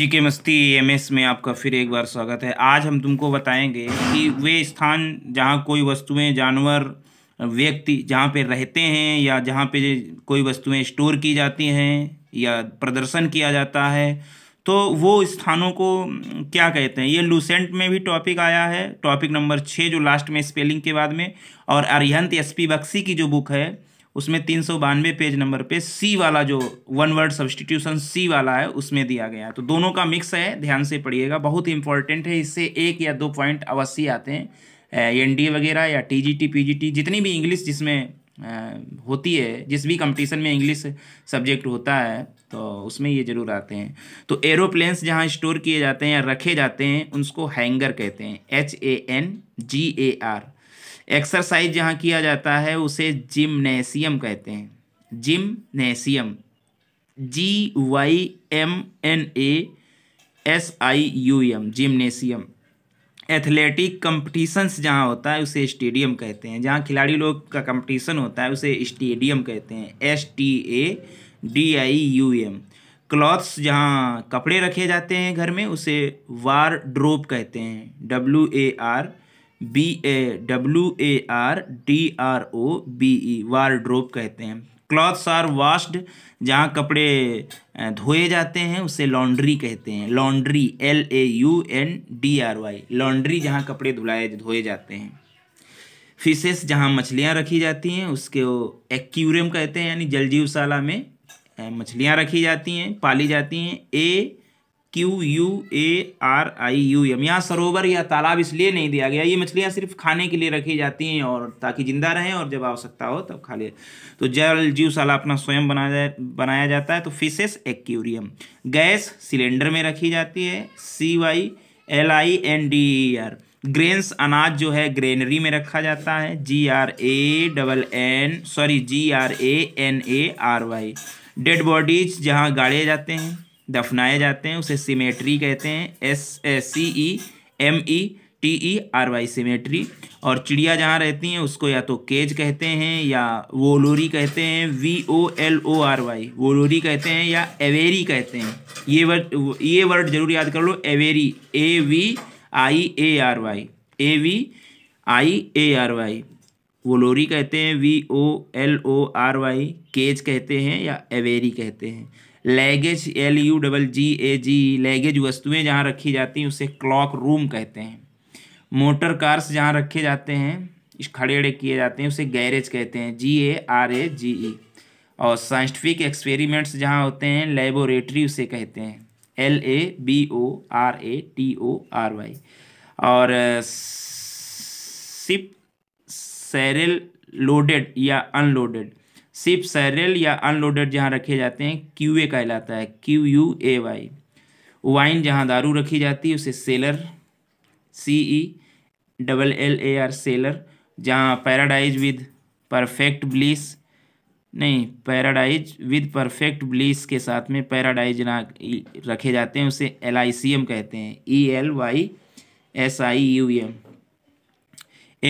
जी के मस्ती M S में आपका फिर एक बार स्वागत है आज हम तुमको बताएंगे कि वे स्थान जहाँ कोई वस्तुएं जानवर व्यक्ति जहाँ पे रहते हैं या जहाँ पे कोई वस्तुएं स्टोर की जाती हैं या प्रदर्शन किया जाता है तो वो स्थानों को क्या कहते हैं ये लूसेंट में भी टॉपिक आया है टॉपिक नंबर छः जो लास्ट में स्पेलिंग के बाद में और अरिहंत एस पी बक्सी की जो बुक है उसमें तीन सौ बानवे पेज नंबर पे सी वाला जो वन वर्ड सब्सटीट्यूशन सी वाला है उसमें दिया गया है तो दोनों का मिक्स है ध्यान से पढ़िएगा बहुत इंपॉर्टेंट है इससे एक या दो पॉइंट अवश्य आते हैं एन डी वगैरह या T G T P G T जितनी भी इंग्लिश जिसमें होती है जिस भी कंपटीशन में इंग्लिश सब्जेक्ट होता है तो उसमें ये ज़रूर आते हैं तो एरोप्लेन्स जहाँ स्टोर किए जाते हैं या रखे जाते हैं उसको हैंगर कहते हैं H A N G A R exercise जहाँ किया जाता है उसे जिमनेसियम कहते हैं gymnasium G Y M N A S I U M gymnasium athletic competitions जहाँ होता है उसे स्टेडियम कहते हैं जहाँ खिलाड़ी लोग का कंपटीशन होता है उसे स्टेडियम कहते हैं S T A D I U M clothes जहाँ कपड़े रखे जाते हैं घर में उसे वार ड्रोप कहते हैं W A R B A W A R D R O B E drop कहते हैं क्लॉथ्स आर वाश्ड जहाँ कपड़े धोए जाते हैं उसे लॉन्ड्री कहते हैं laundry L A U N D R Y laundry जहाँ कपड़े धुलाए धोए जाते हैं फिशेस जहाँ मछलियाँ रखी जाती हैं उसके वो एक्यूरियम कहते हैं यानी जलजीवशाला में मछलियाँ रखी जाती हैं पाली जाती हैं A Q U A R I U M यहाँ सरोवर या तालाब इसलिए नहीं दिया गया ये मछलियाँ सिर्फ खाने के लिए रखी जाती हैं और ताकि जिंदा रहें और जब आवश्यकता हो तब खा ले तो जल जीवशाला अपना स्वयं बना जाए बनाया जाता है तो फिशेस एक्यूरियम गैस सिलेंडर में रखी जाती है C Y L I N D E R grains अनाज जो है ग्रेनरी में रखा जाता है G R A double N sorry G R A N A R Y dead bodies जहाँ गाड़े जाते हैं दफनाए जाते हैं उसे सिमेट्री कहते हैं S C E M E T E R Y cemetery और चिड़िया जहाँ रहती हैं उसको या तो केज कहते हैं या वोलोरी कहते हैं V O L O R Y volary कहते हैं या एवेरी कहते हैं ये वर्ड ये वर्ड जरूर याद कर लो aviary A V I A R Y A V I A R Y volary कहते हैं V O L O R Y cage कहते हैं या एवेरी कहते हैं luggage L U double G A G luggage वस्तुएं जहाँ रखी जाती हैं उसे क्लॉक रूम कहते हैं मोटर कार्स जहाँ रखे जाते हैं इस खड़े अड़े किए जाते हैं उसे गैरेज कहते हैं जी ए आर ए जी ई और साइंटिफिक एक्सपेरिमेंट्स जहाँ होते हैं लेबोरेटरी उसे कहते हैं L A B O R A T O R Y और सिप सैरल लोडेड या अनलोडेड सिर्फ सैरल या अनलोडेड जहाँ रखे जाते हैं क्यू ए कहलाता है Q U A Y wine जहाँ दारू रखी जाती है उसे cellar C E double L A R cellar जहाँ पैराडाइज विद परफेक्ट ब्लीस नहीं पैराडाइज विद परफेक्ट ब्लीस के साथ में पैराडाइज ना रखे जाते हैं उसे एल आई सी एम कहते हैं E L Y S I U M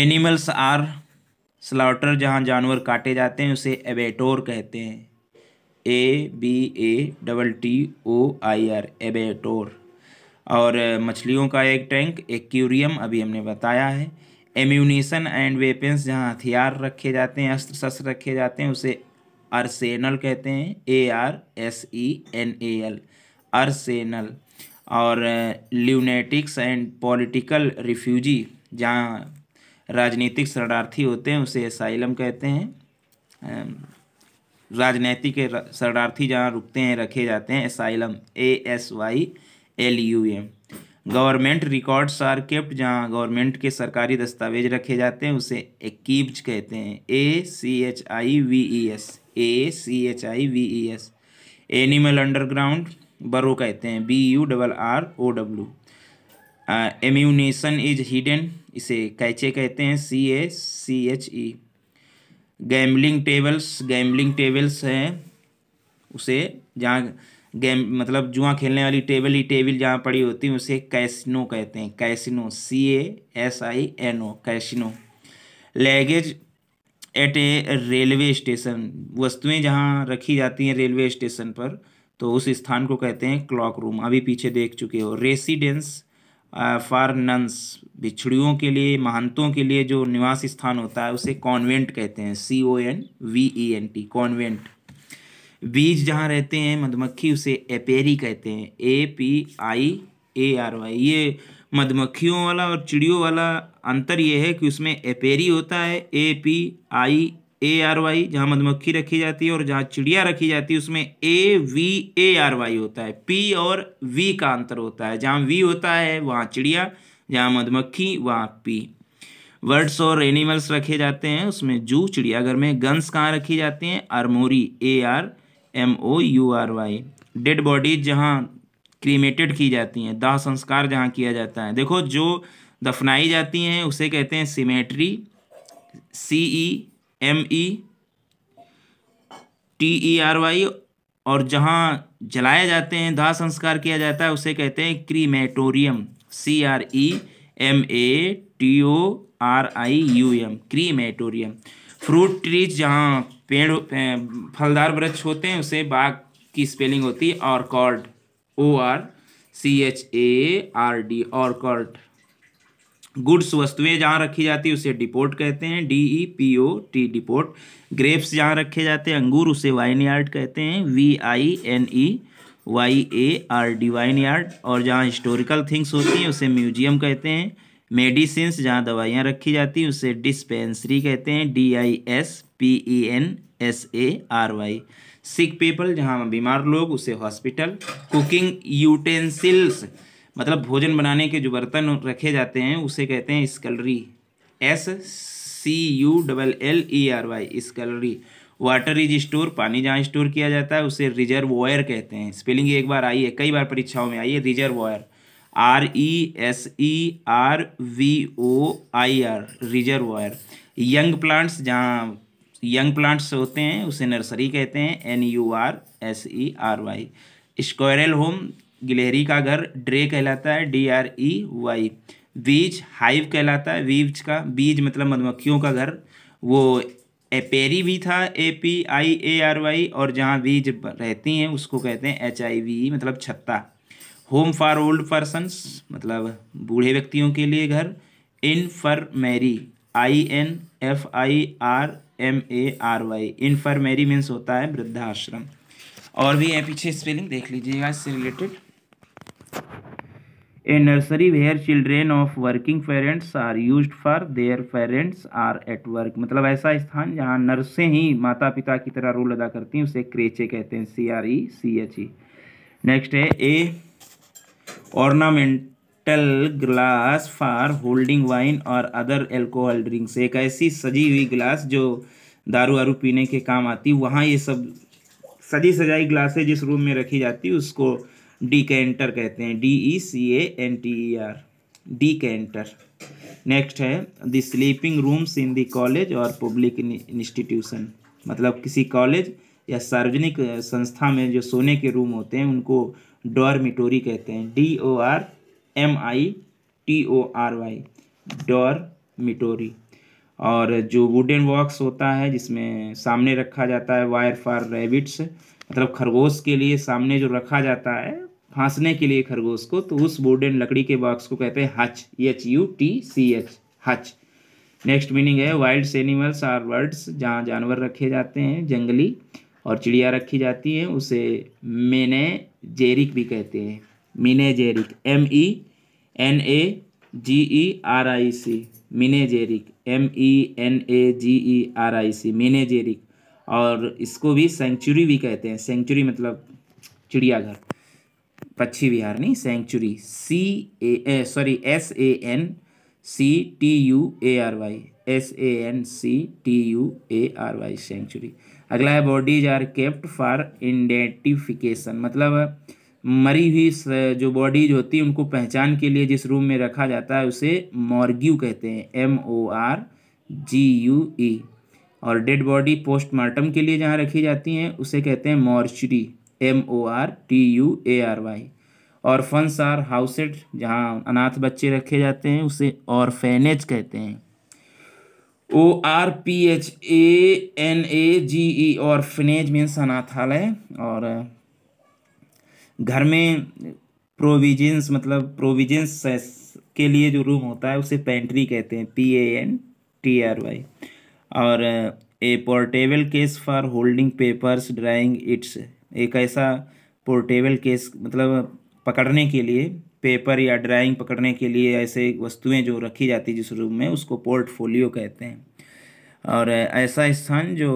animals are slaughter जहाँ जानवर काटे जाते हैं उसे एबेटोर कहते हैं A B A double T O I R abattoir और मछलियों का एक टैंक एक्यूरियम अभी हमने बताया है एम्यूनिशन एंड वेपन्स जहाँ हथियार रखे जाते हैं अस्त्र शस्त्र रखे जाते हैं उसे अरसेनल कहते हैं A R S E N A L arsenal और ल्यूनेटिक्स एंड पॉलिटिकल रिफ्यूजी जहाँ राजनीतिक शरणार्थी होते हैं उसे असाइलम कहते हैं राजनीतिक शरणार्थी जहाँ रुकते हैं रखे जाते हैं asylum A S Y L U M government records are kept जहाँ गवर्नमेंट के सरकारी दस्तावेज रखे जाते हैं उसे एक्कीब्ज कहते हैं A C H I V E S A C H I V E S animal underground burrow कहते हैं B U double R O W ammunition is hidden इसे कैचे कहते हैं C A C H E gambling tables gambling tables हैं उसे जहाँ game मतलब जुआ खेलने वाली टेबल ही टेबल जहाँ पड़ी होती है उसे कैसिनो कहते हैं casino C A S I N O casino luggage at a railway station वस्तुएं जहाँ रखी जाती हैं रेलवे स्टेशन पर तो उस स्थान को कहते हैं क्लॉक रूम अभी पीछे देख चुके हो रेसिडेंस फारनंस बिछड़ियों के लिए महंतों के लिए जो निवास स्थान होता है उसे कॉन्वेंट कहते हैं C O N V E N T convent bees जहाँ रहते हैं मधुमक्खी उसे एपेरी कहते हैं A P I A R Y ये मधुमक्खियों वाला और चिड़ियों वाला अंतर ये है कि उसमें एपेरी होता है A P I A R Y जहाँ मधुमक्खी रखी जाती है और जहाँ चिड़िया रखी जाती है उसमें A V A R Y होता है पी और वी का अंतर होता है जहाँ वी होता है वहाँ चिड़िया जहाँ मधुमक्खी वहाँ पी वर्ड्स और एनिमल्स रखे जाते हैं उसमें जू चिड़ियाघर में गन्स कहाँ रखी जाती हैं armoury A R M O U R Y dead bodies जहाँ क्रीमेटेड की जाती हैं दाह संस्कार जहाँ किया जाता है देखो जो दफनाई जाती हैं उसे कहते हैं cemetery C E M E T E R Y और जहाँ जलाए जाते हैं दाह संस्कार किया जाता है उसे कहते हैं crematorium C R E M A T O R I U M crematorium fruit trees जहाँ पेड़ फलदार वृक्ष होते हैं उसे बाग की स्पेलिंग होती है orchard O R C H A R D orchard goods वस्तुएं जहाँ रखी जाती है उसे डिपोर्ट कहते हैं D E P O T depot grapes जहाँ रखे जाते हैं अंगूर उसे वाइन यार्ड कहते हैं V I N E Y A R D vineyard और जहाँ हिस्टोरिकल थिंग्स होती हैं उसे म्यूजियम कहते हैं मेडिसिन जहाँ दवाइयाँ रखी जाती हैं उसे डिस्पेंसरी कहते हैं D I S P E N S A R Y sick people जहाँ बीमार लोग उसे हॉस्पिटल कुकिंग यूटेंसिल्स मतलब भोजन बनाने के जो बर्तन रखे जाते हैं उसे कहते हैं scullery S C U double L E R Y scullery water is store पानी जहाँ स्टोर किया जाता है उसे रिजर्वोयर कहते हैं स्पेलिंग एक बार आई है कई बार परीक्षाओं में आई है reserve reservoir R E S E R V O I R wire young plants जहाँ यंग प्लांट्स होते हैं उसे नर्सरी कहते हैं N U R S E R Y squirrel home गिलहरी का घर ड्रे कहलाता है D R E Y bees hive कहलाता है बीज का बीज मतलब मधुमक्खियों का घर वो एपेरी भी था A P I A R Y और जहाँ बीज रहती हैं उसको कहते हैं एच आई वी मतलब छत्ता होम फॉर ओल्ड पर्सनस मतलब बूढ़े व्यक्तियों के लिए घर infirmary I N F I R M A R Y infirmary means होता है वृद्धाश्रम और भी है पीछे स्पेलिंग देख लीजिएगा इससे related a nursery where children of working parents are use for their parents are at work मतलब ऐसा स्थान जहाँ नर्सें ही माता पिता की तरह रोल अदा करती हैं उसे क्रेचे कहते हैं C R E C H E next है a ornamental glass for holding wine और अदर एल्कोहल ड्रिंक्स एक ऐसी सजी हुई ग्लास जो दारू वारू पीने के काम आती वहाँ ये सब सजी सजाई ग्लासें जिस रूम में रखी जाती उसको डी कैंटर कहते हैं D E C A N T E R decanter next है the sleeping rooms in the college और पब्लिक इंस्टीट्यूशन मतलब किसी कॉलेज या सार्वजनिक संस्था में जो सोने के रूम होते हैं उनको डॉर्मिटोरी कहते हैं D O R M I T O R Y dormitory और जो वुडन बॉक्स होता है जिसमें सामने रखा जाता है वायर फॉर रेबिट्स मतलब खरगोश के लिए सामने जो रखा जाता है फांसने के लिए खरगोश को तो उस एंड लकड़ी के बॉक्स को कहते हैं hutch H U T C H hutch next meaning है वाइल्ड एनिमल्स आर वर्ड्स जहाँ जानवर रखे जाते हैं जंगली और चिड़िया रखी जाती हैं उसे मेने जेरिक भी कहते हैं menagerie M E e N A G E e R I C menagerie M E e N A G E R I C menagerie और इसको भी सेंचुरी भी कहते हैं सेंचुरी मतलब चिड़ियाघर પચ્છી વિહારની sanctuary C A sorry S A N C T U A R Y S A N C T U A R Y sanctuary अगला है bodies are kept for identification मतलब मरी हुई जो बॉडीज होती है उनको पहचान के लिए जिस रूम में रखा जाता है उसे मॉर्ग्यू कहते हैं एम ओ आर जी यू ई और डेड बॉडी पोस्टमार्टम के लिए जहाँ रखी जाती हैं उसे कहते हैं mortuary M O R T U A R Y orphans are housed जहाँ अनाथ बच्चे रखे जाते हैं उसे ऑर्फेनेज कहते हैं O R P H A N A G E orphanage means अनाथालय और घर में प्रोविजन्स मतलब प्रोविजन्स के लिए जो रूम होता है उसे पेंट्री कहते हैं P A N T R Y और a portable case for holding papers drawing it's एक ऐसा पोर्टेबल केस मतलब पकड़ने के लिए पेपर या ड्राइंग पकड़ने के लिए ऐसे वस्तुएं जो रखी जाती है जिस रूम में उसको पोर्टफोलियो कहते हैं और ऐसा स्थान जो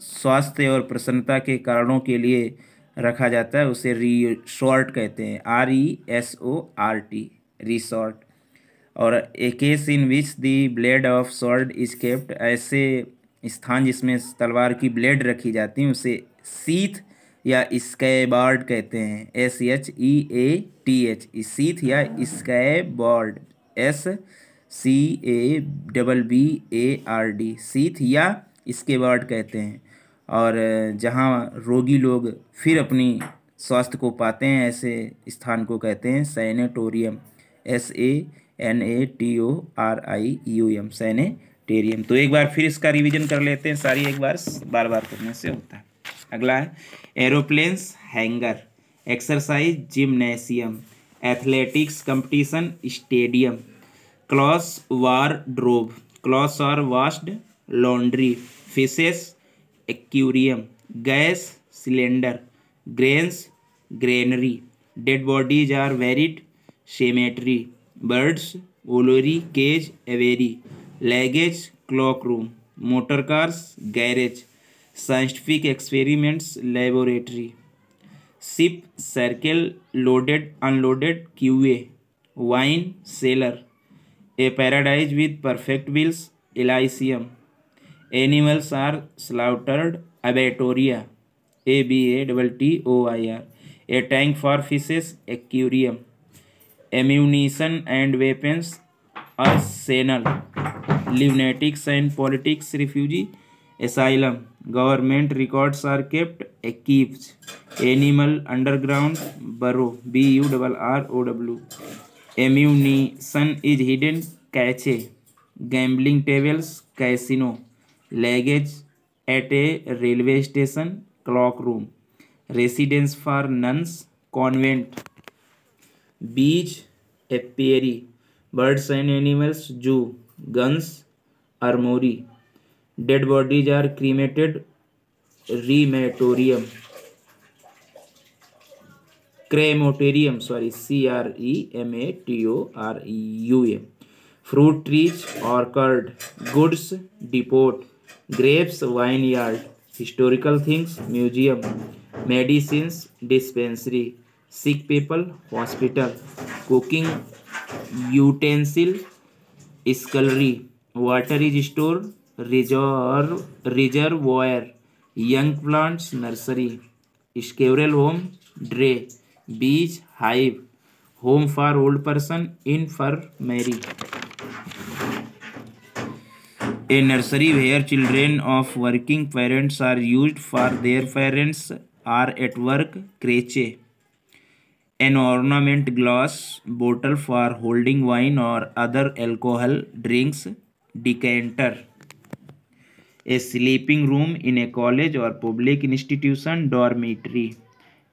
स्वास्थ्य और प्रसन्नता के कारणों के लिए रखा जाता है उसे री शॉर्ट कहते हैं R E S O R T resort और a case in which the blade of sword is kept ऐसे स्थान जिसमें तलवार की ब्लेड रखी जाती है उसे सीथ या स्कैबार्ड कहते हैं S H E A T H sheath या scabbard S C A double B A R D sheath या स्केबार्ड कहते हैं और जहाँ रोगी लोग फिर अपनी स्वास्थ्य को पाते हैं ऐसे स्थान को कहते हैं sanatorium S A N A T O R I U M sanatorium तो एक बार फिर इसका रिवीजन कर लेते हैं सारी एक बार बार बार करने से होता है अगला है aeroplanes hangar exercise gymnasium athletics competition stadium clothes wardrobe clothes और washed laundry fishes aquarium gas cylinder grains granary dead bodies are buried cemetery birds aviary cage aviary luggage cloak room motor cars garage scientific experiments laboratory ship circle loaded unloaded quay wine cellar a paradise with perfect bliss Elysium animals are slaughtered abattoir A B A double T O I R a tank for fishes aquarium ammunition and weapons arsenal lunatics and politics refugee asylum government records are kept X animal underground burrow B U double R O W ammunition is hidden cache gambling tables casino luggage at a railway station cloak room residence for nuns convent bees apiary birds and animals zoo guns armoury dead bodies are cremated crematorium crematorium sorry C R E M A T O R U M fruit trees orchard goods depot grapes vineyard historical things museum medicine dispensary sick people hospital cooking utensil scullery water is store reserve reservoir young plants nursery squirrel home drey bees hive home for old person infirmary a nursery where children of working parents are use for their parents are at work creche an ornament glass bottle for holding wine और other alcohol drinks decanter a sleeping room in a college or public institution dormitory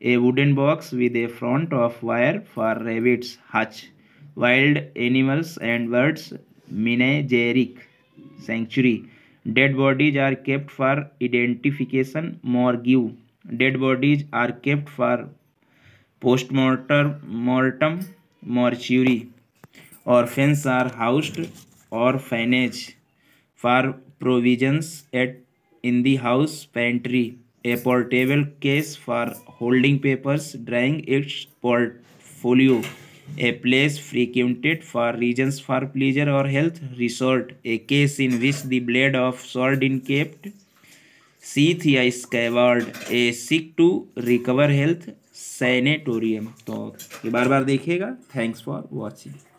a wooden box with a front of wire for rabbits hutch wild animals and birds menagerie sanctuary dead bodies are kept for identification morgue dead bodies are kept for postmortem mortem mortuary orphans are housed orphanage for provisions at in the house pantry a portable case for holding papers drawing its portfolio a place frequented for reasons for pleasure or health resort a case in which the blade of sword is kept sheath या scabbard a sick to recover health sanatorium तो ये बार बार देखिएगा thanks for watching